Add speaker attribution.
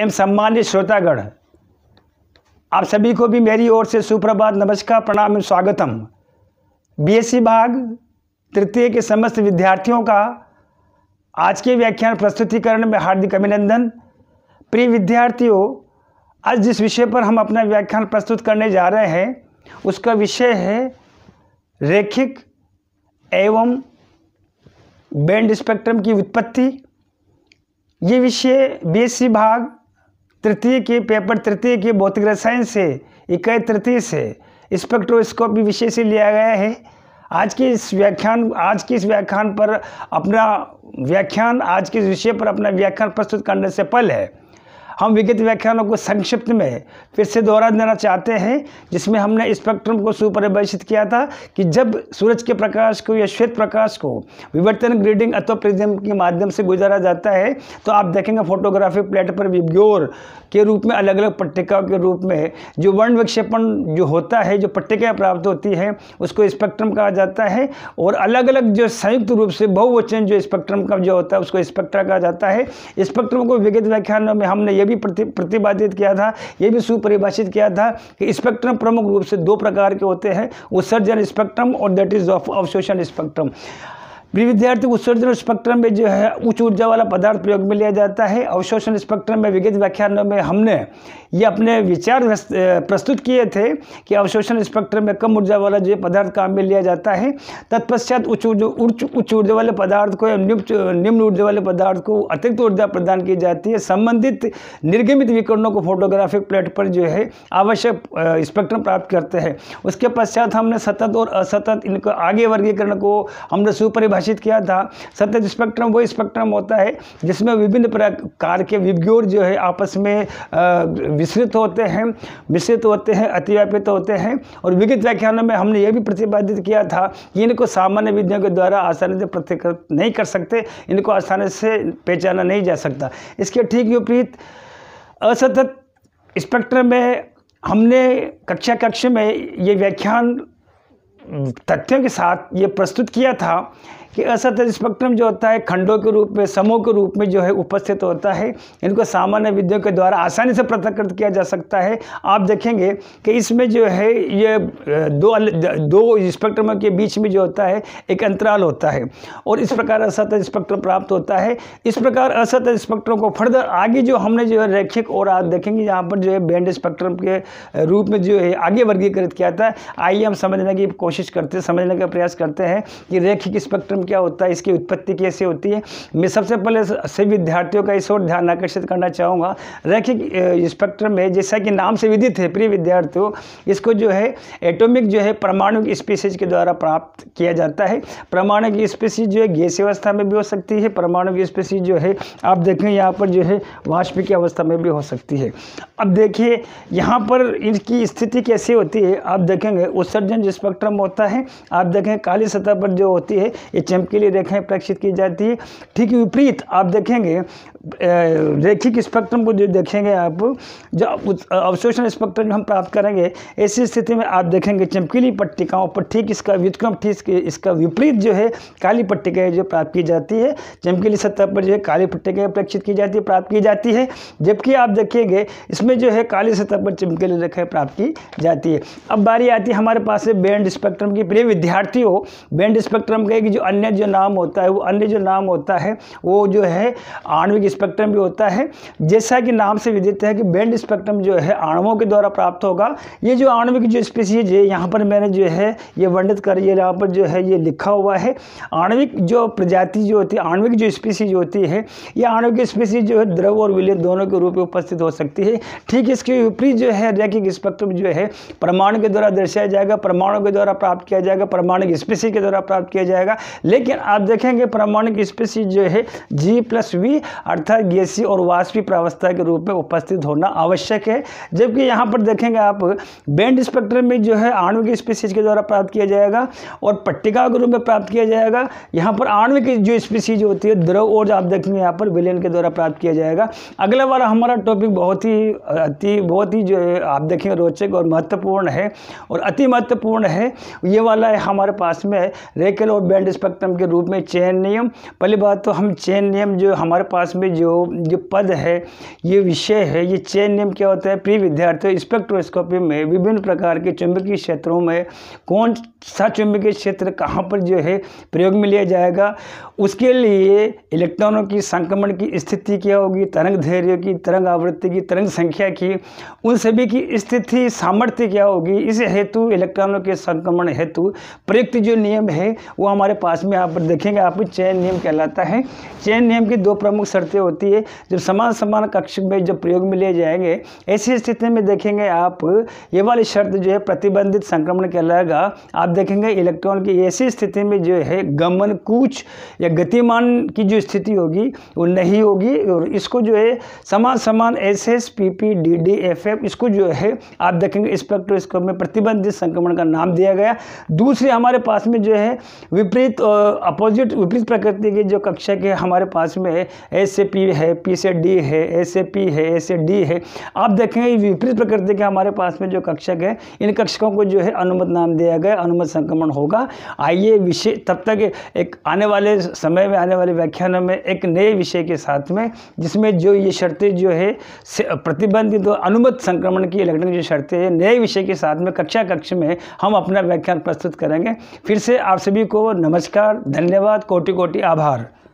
Speaker 1: M सम्मानित श्रोतागण आप सभी को भी मेरी ओर से सुप्रभात नमस्कार प्रणाम एवं स्वागतम बीएससी भाग तृतीय के समस्त विद्यार्थियों का आज के व्याख्यान प्रस्तुतिकरण में हार्दिक अभिनंदन प्रिय विद्यार्थियों आज जिस विषय पर हम अपना व्याख्यान प्रस्तुत करने जा रहे हैं उसका विषय है रेखिक एवं बैंड स्पेक्ट्रम की उत्पत्ति ये विषय बीएससी भाग तृतीय के पेपर तृतीय के भौतिक रसायन से इकाई तृतीय से स्पेक्ट्रोस्कोपी विषय से लिया गया है आज के इस व्याख्यान आज के इस व्याख्यान पर अपना व्याख्यान आज के इस विषय पर अपना व्याख्यान प्रस्तुत करने से पहले हम विगत व्याख्यानों को संक्षिप्त में फिर से दोहरा देना चाहते हैं जिसमें हमने स्पेक्ट्रम को सुपरिभाषित किया था कि जब सूरज के प्रकाश को या श्वेत प्रकाश को विवर्तन ग्रीडिंग अथवा प्रिज्म के माध्यम से गुजारा जाता है तो आप देखेंगे फोटोग्राफी प्लेट पर विग्योर के रूप में अलग अलग पट्टिकाओं के रूप में जो वर्ण विक्षेपण जो होता है जो पट्टिकाएँ प्राप्त होती हैं उसको स्पेक्ट्रम कहा जाता है और अलग अलग जो संयुक्त रूप से बहुवचन जो स्पेक्ट्रम का जो होता है उसको स्पेक्ट्रा कहा जाता है स्पेक्ट्रम को विगत व्याख्यानों में हमने ये भी प्रतिपादित किया था यह भी सुपरिभाषित किया था कि स्पेक्ट्रम प्रमुख रूप से दो प्रकार के होते हैं उत्सर्जन स्पेक्ट्रम और दैट इज ऑफ अवशोषण स्पेक्ट्रम प्रिय विद्यार्थी उत्सर्जन स्पेक्ट्रम में जो है उच्च ऊर्जा वाला पदार्थ प्रयोग में लिया जाता है अवशोषण स्पेक्ट्रम में विगत व्याख्यानों में हमने ये अपने विचार प्रस्तुत किए थे कि अवशोषण स्पेक्ट्रम में कम ऊर्जा वाला जो पदार्थ काम में लिया जाता है तत्पश्चात उच्च ऊर्जा उच्च ऊर्जा वाले पदार्थ को निम्न ऊर्जा वाले पदार्थ को अतिरिक्त ऊर्जा प्रदान की जाती है संबंधित निर्गमित विकरणों को फोटोग्राफिक प्लेट पर जो है आवश्यक स्पेक्ट्रम प्राप्त करते हैं उसके पश्चात हमने सतत और असतत इनको आगे वर्गीकरण को हमने सुपरिभा परिभाषित किया था सत्य स्पेक्ट्रम वो स्पेक्ट्रम होता है जिसमें विभिन्न प्रकार के विज्ञोर जो है आपस में विस्तृत होते हैं मिश्रित होते हैं अतिव्यापित होते हैं और विगत व्याख्यानों में हमने यह भी प्रतिपादित किया था कि इनको सामान्य विधियों के द्वारा आसानी से प्रतिकृत नहीं कर सकते इनको आसानी से पहचाना नहीं जा सकता इसके ठीक विपरीत असतत स्पेक्ट्रम में हमने कक्षा कक्ष में ये व्याख्यान तथ्यों के साथ ये प्रस्तुत किया था कि असत स्पेक्ट्रम जो होता है खंडों के रूप में समूह के रूप में जो है उपस्थित होता है इनको सामान्य विद्यों के द्वारा आसानी से पृथककृत किया जा सकता है आप देखेंगे कि इसमें जो है ये दो दो स्पेक्ट्रमों के बीच में जो होता है एक अंतराल होता है और इस प्रकार असत स्पेक्ट्रम प्राप्त होता है इस प्रकार असत स्पेक्ट्रम को फर्दर आगे जो हमने जो है रैखिक और आप देखेंगे यहाँ पर जो है बैंड स्पेक्ट्रम के रूप में जो है आगे वर्गीकृत किया था आइए हम समझने की कोशिश करते समझने का प्रयास करते हैं कि रैखिक स्पेक्ट्रम क्या होता है इसकी उत्पत्ति कैसे होती है मैं सबसे पहले सभी विद्यार्थियों का इस ओर ध्यान आकर्षित करना चाहूँगा रैखिक स्पेक्ट्रम है जैसा कि नाम से विदित है प्रिय विद्यार्थियों इसको जो है एटोमिक जो है परमाणु स्पीसीज के द्वारा प्राप्त किया जाता है परमाणु की स्पीसीज जो है गैस अवस्था में भी हो सकती है परमाणु की स्पीसीज जो है आप देखें यहाँ पर जो है वाष्प की अवस्था में भी हो सकती है अब देखिए यहाँ पर इनकी स्थिति कैसी होती है आप देखेंगे उत्सर्जन जो स्पेक्ट्रम होता है आप देखें काली सतह पर जो होती है ये एच के लिए रेखाएं प्रेक्षित की जाती है ठीक विपरीत आप देखेंगे रेखिक स्पेक्ट्रम को जो देखेंगे आप जो अवशोषण स्पेक्ट्रम जो हम प्राप्त करेंगे ऐसी स्थिति में आप देखेंगे चमकीली पट्टिकाओं पर ठीक इसका व्युतक्रम ठीक इसका विपरीत जो है काली पट्टिकाएँ जो प्राप्त की जाती है चमकीली सतह पर जो है काली पट्टिकाएँ प्रेक्षित की जाती है प्राप्त की जाती है जबकि आप देखेंगे इसमें जो है काली सतह पर चमकीली रेखाएँ प्राप्त की जाती है अब बारी आती है हमारे पास है बैंड स्पेक्ट्रम की प्रिय विद्यार्थी हो बैंड स्पेक्ट्रम का एक जो अन्य जो नाम होता है वो अन्य जो नाम होता है वो जो है आणविक स्पेक्ट्रम भी होता है जैसा कि नाम से विदित है कि बैंड स्पेक्ट्रम जो है आणुओं के द्वारा प्राप्त होगा ये जो आणविक जो स्पीसीज है यहाँ पर मैंने जो है ये वर्णित कर ये यहाँ पर जो है ये लिखा हुआ है आणविक जो प्रजाति जो होती है आणविक जो स्पीसीज होती है ये आणविक स्पीसीज जो है द्रव और विलय दोनों के रूप में उपस्थित हो सकती है ठीक इसके विपरीत जो है रैकिक स्पेक्ट्रम जो है परमाणु के द्वारा दर्शाया जाएगा परमाणु के द्वारा प्राप्त किया जाएगा परमाणु स्पीसी के द्वारा प्राप्त किया जाएगा लेकिन आप देखेंगे परमाणु स्पीसीज जो है जी प्लस वी अर्थात गैसी और वाष्पी प्रावस्था के रूप में उपस्थित होना आवश्यक है जबकि यहाँ पर देखेंगे आप बैंड स्पेक्ट्रम में जो है आणविक स्पीसीज के द्वारा प्राप्त किया जाएगा और पट्टिका के रूप में प्राप्त किया जाएगा यहाँ पर आणविक जो स्पीसीज होती है द्रव और आप देखेंगे यहाँ पर विलियन के द्वारा प्राप्त किया जाएगा अगला वाला हमारा टॉपिक बहुत ही अति बहुत ही जो है आप देखेंगे रोचक और महत्वपूर्ण है और अति महत्वपूर्ण है ये वाला है हमारे पास में रेकल और बैंड स्पेक्ट्रम के रूप में चयन नियम पहली बात तो हम चयन नियम जो हमारे पास में पे जो जो पद है ये विषय है ये चयन नियम क्या होता है प्रिय विद्यार्थियों स्पेक्ट्रोस्कोपी में विभिन्न प्रकार के चुंबकीय क्षेत्रों में कौन सा चुंबकीय क्षेत्र कहाँ पर जो है प्रयोग में लिया जाएगा उसके लिए इलेक्ट्रॉनों की संक्रमण की स्थिति क्या होगी तरंग धैर्य की तरंग आवृत्ति की तरंग संख्या की उन सभी की स्थिति सामर्थ्य क्या होगी इस हेतु इलेक्ट्रॉनों के संक्रमण हेतु प्रयुक्त जो नियम है वो हमारे पास में आप देखेंगे आप चयन नियम कहलाता है चयन नियम की दो प्रमुख शर्तें कैसे होती है जब समान समान कक्ष में जब प्रयोग में लिए जाएंगे ऐसी स्थिति में देखेंगे आप ये वाली शर्त जो है प्रतिबंधित संक्रमण कहलाएगा आप देखेंगे इलेक्ट्रॉन की ऐसी स्थिति में जो है गमन कूच या गतिमान की जो स्थिति होगी वो नहीं होगी और इसको जो है समान समान s s p p d d f f इसको जो है आप देखेंगे स्पेक्ट्रोस्कोप में प्रतिबंधित संक्रमण का नाम दिया गया दूसरी हमारे पास में जो है विपरीत अपोजिट विपरीत प्रकृति की जो कक्षा के हमारे पास में है ऐसे पी है पी से डी है ए से पी है ए से डी है आप देखेंगे विपरीत प्रकृति के हमारे पास में जो कक्षक है इन कक्षकों को जो है अनुमत नाम दिया गया अनुमत संक्रमण होगा आइए विषय तब तक एक आने वाले समय में आने वाले व्याख्यानों में एक नए विषय के साथ में जिसमें जो ये शर्तें जो है प्रतिबंधित तो अनुमत संक्रमण की इलेक्ट्रॉनिक जो शर्तें हैं नए विषय के साथ में कक्षा कक्ष में हम अपना व्याख्यान प्रस्तुत करेंगे फिर से आप सभी को नमस्कार धन्यवाद कोटि कोटि आभार